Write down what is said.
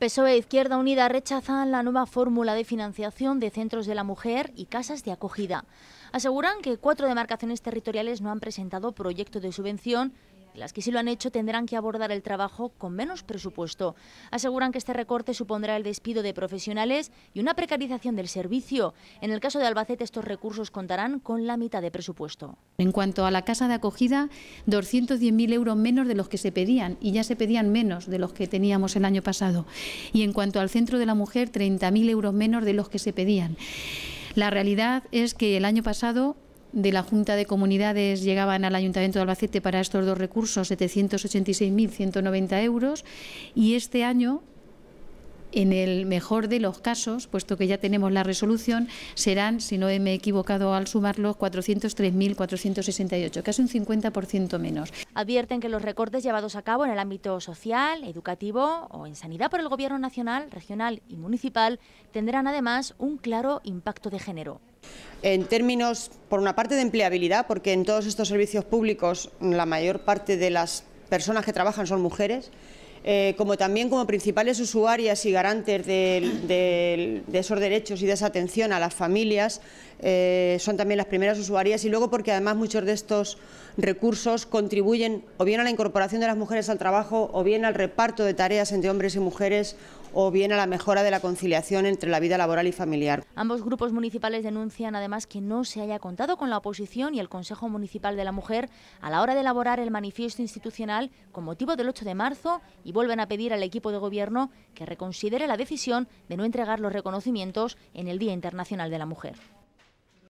PSOE e Izquierda Unida rechazan la nueva fórmula de financiación de centros de la mujer y casas de acogida. Aseguran que cuatro demarcaciones territoriales no han presentado proyecto de subvención las que sí lo han hecho tendrán que abordar el trabajo con menos presupuesto. Aseguran que este recorte supondrá el despido de profesionales y una precarización del servicio. En el caso de Albacete, estos recursos contarán con la mitad de presupuesto. En cuanto a la casa de acogida, 210.000 euros menos de los que se pedían y ya se pedían menos de los que teníamos el año pasado. Y en cuanto al centro de la mujer, 30.000 euros menos de los que se pedían. La realidad es que el año pasado de la Junta de Comunidades llegaban al Ayuntamiento de Albacete para estos dos recursos 786.190 euros y este año en el mejor de los casos, puesto que ya tenemos la resolución, serán, si no me he equivocado al sumarlo, 403.468, casi un 50% menos. Advierten que los recortes llevados a cabo en el ámbito social, educativo o en sanidad por el Gobierno nacional, regional y municipal tendrán además un claro impacto de género. En términos, por una parte, de empleabilidad, porque en todos estos servicios públicos la mayor parte de las personas que trabajan son mujeres, eh, como también como principales usuarias y garantes de, esos derechos y de esa atención a las familias, eh, son también las primeras usuarias y luego porque además muchos de estos recursos contribuyen o bien a la incorporación de las mujeres al trabajo o bien al reparto de tareas entre hombres y mujeres o bien a la mejora de la conciliación entre la vida laboral y familiar. Ambos grupos municipales denuncian además que no se haya contado con la oposición y el Consejo Municipal de la Mujer a la hora de elaborar el manifiesto institucional con motivo del 8 de marzo y vuelven a pedir al equipo de gobierno que reconsidere la decisión de no entregar los reconocimientos en el Día Internacional de la Mujer.